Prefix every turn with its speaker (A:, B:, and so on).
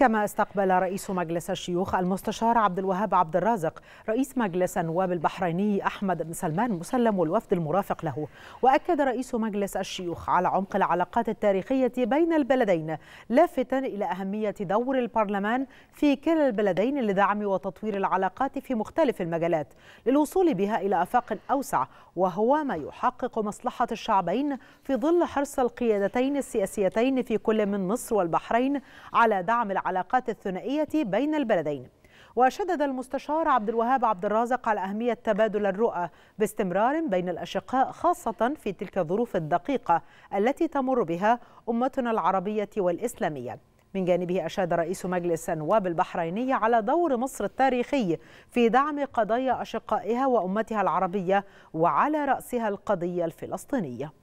A: كما استقبل رئيس مجلس الشيوخ المستشار عبد الوهاب عبد الرازق رئيس مجلس النواب البحريني أحمد بن سلمان مسلم والوفد المرافق له وأكد رئيس مجلس الشيوخ على عمق العلاقات التاريخية بين البلدين لافتا إلى أهمية دور البرلمان في كلا البلدين لدعم وتطوير العلاقات في مختلف المجالات للوصول بها إلى آفاق أوسع وهو ما يحقق مصلحة الشعبين في ظل حرص القيادتين السياسيتين في كل من مصر والبحرين على دعم العلاقات العلاقات الثنائية بين البلدين وشدد المستشار عبد الوهاب عبد الرازق على أهمية تبادل الرؤى باستمرار بين الأشقاء خاصة في تلك الظروف الدقيقة التي تمر بها أمتنا العربية والإسلامية من جانبه أشاد رئيس مجلس النواب البحريني على دور مصر التاريخي في دعم قضايا أشقائها وأمتها العربية وعلى رأسها القضية الفلسطينية